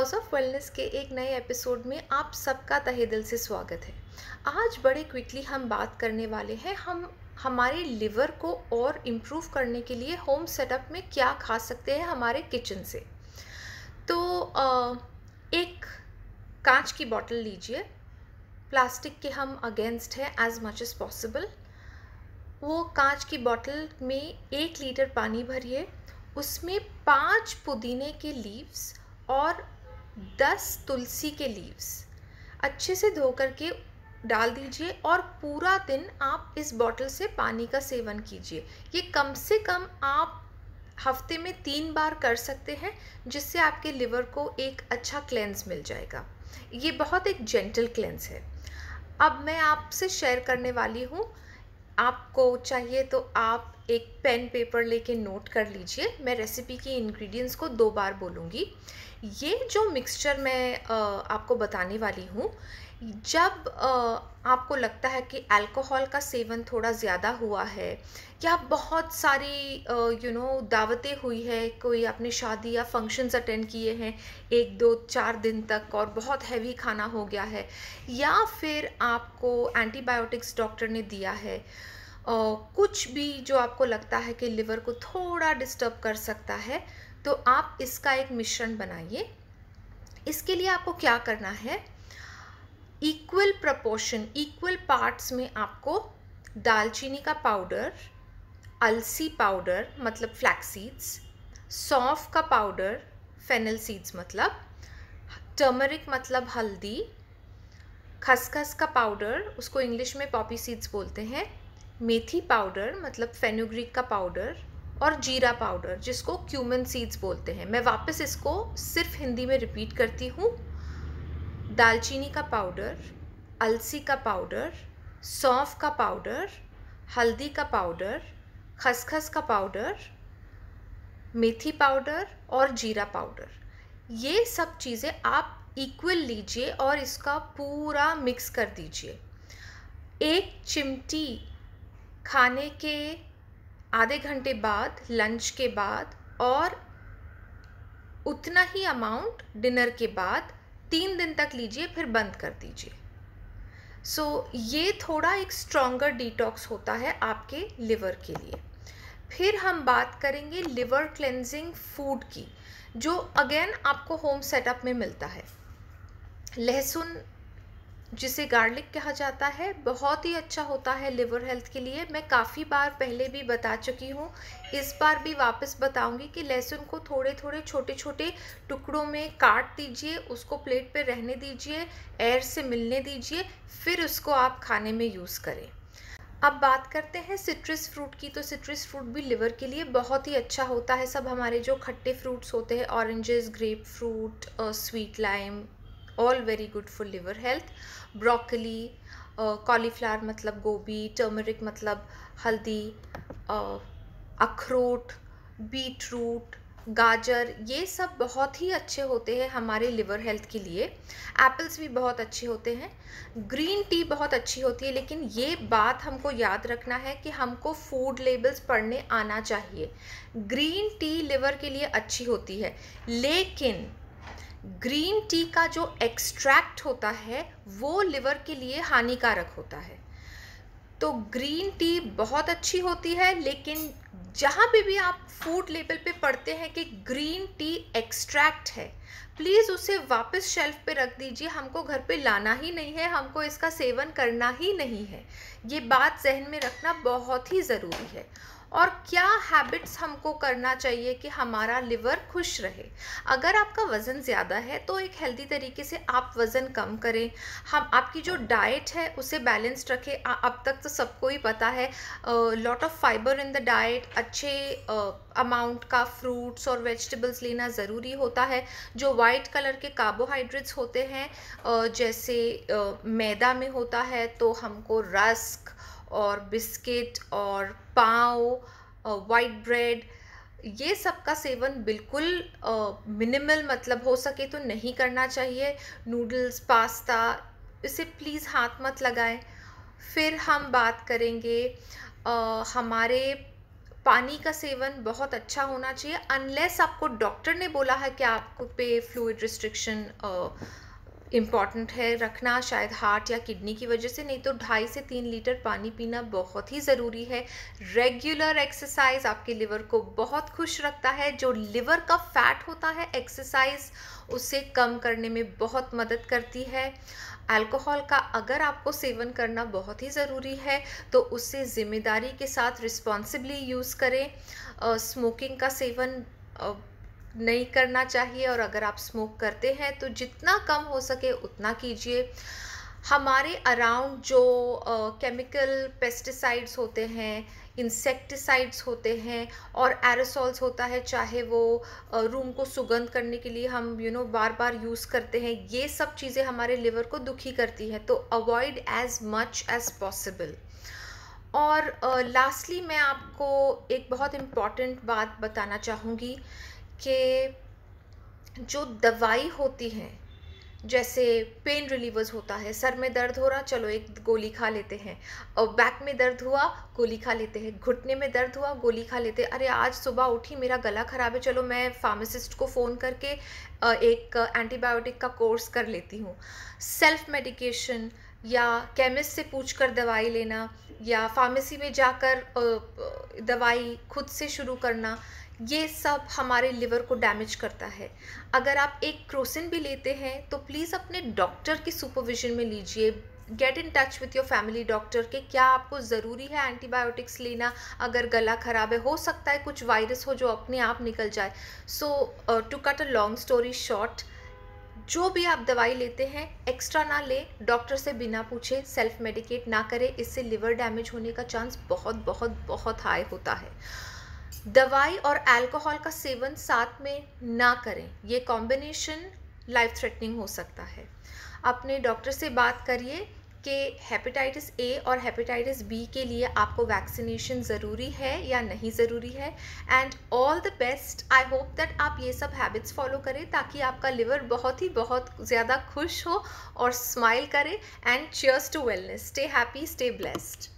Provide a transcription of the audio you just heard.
house of wellness के एक नए एपिसोड में आप सबका तहे दिल से स्वागत है आज बड़े क्विकली हम बात करने वाले हैं हम हमारे लिवर को और इम्प्रूव करने के लिए होम सेटअप में क्या खा सकते हैं हमारे किचन से तो आ, एक कांच की बॉटल लीजिए प्लास्टिक के हम अगेंस्ट हैं एज मच एज़ पॉसिबल वो कांच की बॉटल में एक लीटर पानी भरिए उसमें पाँच पुदीने के लीव्स और दस तुलसी के लीव्स अच्छे से धो के डाल दीजिए और पूरा दिन आप इस बॉटल से पानी का सेवन कीजिए ये कम से कम आप हफ्ते में तीन बार कर सकते हैं जिससे आपके लिवर को एक अच्छा क्लेंस मिल जाएगा ये बहुत एक जेंटल क्लेंस है अब मैं आपसे शेयर करने वाली हूँ आपको चाहिए तो आप एक पेन पेपर लेके नोट कर लीजिए मैं रेसिपी की इंग्रेडिएंट्स को दो बार बोलूँगी ये जो मिक्सचर मैं आपको बताने वाली हूँ जब आपको लगता है कि अल्कोहल का सेवन थोड़ा ज़्यादा हुआ है या बहुत सारी यू नो दावतें हुई है कोई आपने शादी या फंक्शंस अटेंड किए हैं एक दो चार दिन तक और बहुत हैवी खाना हो गया है या फिर आपको एंटीबायोटिक्स डॉक्टर ने दिया है कुछ भी जो आपको लगता है कि लिवर को थोड़ा डिस्टर्ब कर सकता है तो आप इसका एक मिश्रण बनाइए इसके लिए आपको क्या करना है इक्वल प्रपोर्शन इक्वल पार्ट्स में आपको दालचीनी का पाउडर अलसी पाउडर मतलब फ्लैक्स सीड्स सौंफ का पाउडर फेनल सीड्स मतलब टर्मरिक मतलब हल्दी खसखस का पाउडर उसको इंग्लिश में पॉपी सीड्स बोलते हैं मेथी पाउडर मतलब फेनुग्रीक का पाउडर और जीरा पाउडर जिसको क्यूमन सीड्स बोलते हैं मैं वापस इसको सिर्फ हिंदी में रिपीट करती हूँ दालचीनी का पाउडर अलसी का पाउडर सौंफ का पाउडर हल्दी का पाउडर खसखस का पाउडर मेथी पाउडर और जीरा पाउडर ये सब चीज़ें आप इक्वल लीजिए और इसका पूरा मिक्स कर दीजिए एक चिमटी खाने के आधे घंटे बाद लंच के बाद और उतना ही अमाउंट डिनर के बाद तीन दिन तक लीजिए फिर बंद कर दीजिए सो so, ये थोड़ा एक स्ट्रॉन्गर डिटॉक्स होता है आपके लिवर के लिए फिर हम बात करेंगे लिवर क्लेंजिंग फूड की जो अगेन आपको होम सेटअप में मिलता है लहसुन जिसे गार्लिक कहा जाता है बहुत ही अच्छा होता है लिवर हेल्थ के लिए मैं काफ़ी बार पहले भी बता चुकी हूँ इस बार भी वापस बताऊँगी कि लहसुन को थोड़े थोड़े छोटे छोटे टुकड़ों में काट दीजिए उसको प्लेट पे रहने दीजिए एयर से मिलने दीजिए फिर उसको आप खाने में यूज़ करें अब बात करते हैं सिट्रस फ्रूट की तो सिट्रस फ्रूट भी लिवर के लिए बहुत ही अच्छा होता है सब हमारे जो खट्टे फ्रूट्स होते हैं oranges grapefruit sweet lime all very good for liver health broccoli cauliflower मतलब गोभी टर्मरिक मतलब हल्दी uh, अखरोट बीट रूट गाजर ये सब बहुत ही अच्छे होते हैं हमारे लिवर हेल्थ के लिए एप्पल्स भी बहुत अच्छे होते हैं ग्रीन टी बहुत अच्छी होती है लेकिन ये बात हमको याद रखना है कि हमको फूड लेबल्स पढ़ने आना चाहिए ग्रीन टी लिवर के लिए अच्छी होती है लेकिन ग्रीन टी का जो एक्सट्रैक्ट होता है वो लिवर के लिए हानिकारक होता है तो ग्रीन टी बहुत अच्छी होती है लेकिन जहाँ पे भी आप फूड लेबल पे पढ़ते हैं कि ग्रीन टी एक्सट्रैक्ट है प्लीज़ उसे वापस शेल्फ पे रख दीजिए हमको घर पे लाना ही नहीं है हमको इसका सेवन करना ही नहीं है ये बात जहन में रखना बहुत ही ज़रूरी है और क्या हैबिट्स हमको करना चाहिए कि हमारा लिवर खुश रहे अगर आपका वज़न ज़्यादा है तो एक हेल्दी तरीके से आप वज़न कम करें हम आपकी जो डाइट है उसे बैलेंस्ड रखें अब तक तो सबको ही पता है lot of fibre in the diet अच्छे अमाउंट का फ्रूट्स और वेजिटेबल्स लेना ज़रूरी होता है जो वाइट कलर के कार्बोहाइड्रेट्स होते हैं जैसे मैदा में होता है तो हमको रस्क और बिस्किट और पाव वाइट ब्रेड ये सब का सेवन बिल्कुल मिनिमल मतलब हो सके तो नहीं करना चाहिए नूडल्स पास्ता इसे प्लीज़ हाथ मत लगाएं फिर हम बात करेंगे आ, हमारे पानी का सेवन बहुत अच्छा होना चाहिए अनलेस आपको डॉक्टर ने बोला है कि आपको पे फ्लूड रिस्ट्रिक्शन इम्पॉर्टेंट है रखना शायद हार्ट या किडनी की वजह से नहीं तो ढाई से तीन लीटर पानी पीना बहुत ही ज़रूरी है रेगुलर एक्सरसाइज आपके लिवर को बहुत खुश रखता है जो लिवर का फैट होता है एक्सरसाइज उसे कम करने में बहुत मदद करती है अल्कोहल का अगर आपको सेवन करना बहुत ही ज़रूरी है तो उसे ज़िम्मेदारी के साथ रिस्पॉन्सिबली यूज़ करें स्मोकिंग का सेवन नहीं करना चाहिए और अगर आप स्मोक करते हैं तो जितना कम हो सके उतना कीजिए हमारे अराउंड जो केमिकल पेस्टिसाइड्स होते हैं इंसेक्टिसाइड्स होते हैं और एरोसॉल्स होता है चाहे वो रूम को सुगंध करने के लिए हम यू you नो know, बार बार यूज़ करते हैं ये सब चीज़ें हमारे लिवर को दुखी करती हैं तो avoid as much as possible और लास्टली मैं आपको एक बहुत इम्पॉर्टेंट बात बताना चाहूँगी कि जो दवाई होती है जैसे पेन रिलीवर्स होता है सर में दर्द हो रहा चलो एक गोली खा लेते हैं और बैक में दर्द हुआ गोली खा लेते हैं घुटने में दर्द हुआ गोली खा लेते हैं अरे आज सुबह उठी मेरा गला ख़राब है चलो मैं फार्मासिस्ट को फ़ोन करके एक एंटीबायोटिक का कोर्स कर लेती हूँ सेल्फ मेडिकेशन या केमिस्ट से पूछ कर दवाई लेना या फार्मेसी में जाकर दवाई खुद से शुरू करना ये सब हमारे लिवर को डैमेज करता है अगर आप एक क्रोसिन भी लेते हैं तो प्लीज़ अपने डॉक्टर की सुपरविज़न में लीजिए get in touch with your family doctor के क्या आपको ज़रूरी है एंटीबायोटिक्स लेना अगर गला ख़राब है हो सकता है कुछ वायरस हो जो अपने आप निकल जाए so to cut a long story short जो भी आप दवाई लेते हैं एक्स्ट्रा ना लें डॉक्टर से बिना पूछे सेल्फ मेडिकेट ना करें इससे लिवर डैमेज होने का चांस बहुत बहुत बहुत हाई होता है दवाई और अल्कोहल का सेवन साथ में ना करें ये कॉम्बिनेशन लाइफ थ्रेटनिंग हो सकता है अपने डॉक्टर से बात करिए कि हेपेटाइटिस ए और हेपेटाइटिस बी के लिए आपको वैक्सीनेशन ज़रूरी है या नहीं ज़रूरी है and all the best I hope that आप ये सब हैबिट्स फॉलो करें ताकि आपका लिवर बहुत ही बहुत ज़्यादा खुश हो और स्माइल करे and cheers to wellness stay happy stay blessed